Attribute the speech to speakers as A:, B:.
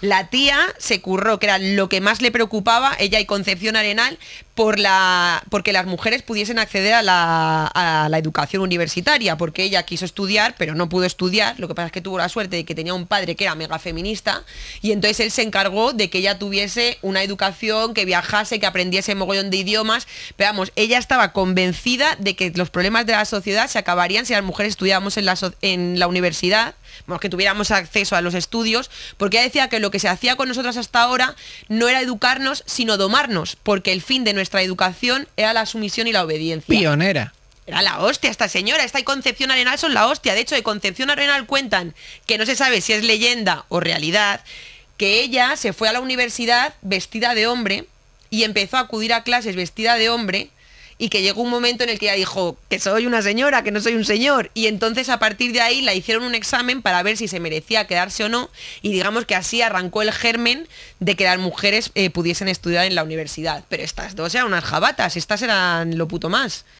A: La tía se curró, que era lo que más le preocupaba, ella y Concepción Arenal, por la, porque las mujeres pudiesen acceder a la, educación universitaria, porque ella quiso estudiar, pero no pudo estudiar. Lo que pasa es que tuvo la suerte de que tenía un padre que era mega feminista, y entonces él se encargó de que ella tuviese una educación, que viajase, que aprendiese mogollón de idiomas. Pero vamos, ella estaba convencida de que los problemas de la sociedad se acabarían si las mujeres estudiábamos en la, universidad, que tuviéramos acceso a los estudios, porque ella decía que lo lo que se hacía con nosotras hasta ahora no era educarnos, sino domarnos, porque el fin de nuestra educación era la sumisión y la obediencia.
B: Pionera.
A: Era la hostia esta señora, esta y Concepción Arenal son la hostia. De hecho, de Concepción Arenal cuentan que no se sabe si es leyenda o realidad, que ella se fue a la universidad vestida de hombre y empezó a acudir a clases vestida de hombre y que llegó un momento en el que ella dijo que soy una señora, que no soy un señor. Y entonces a partir de ahí la hicieron un examen para ver si se merecía quedarse o no y digamos que así arrancó el germen de que las mujeres eh, pudiesen estudiar en la universidad. Pero estas dos eran unas jabatas, estas eran lo puto más.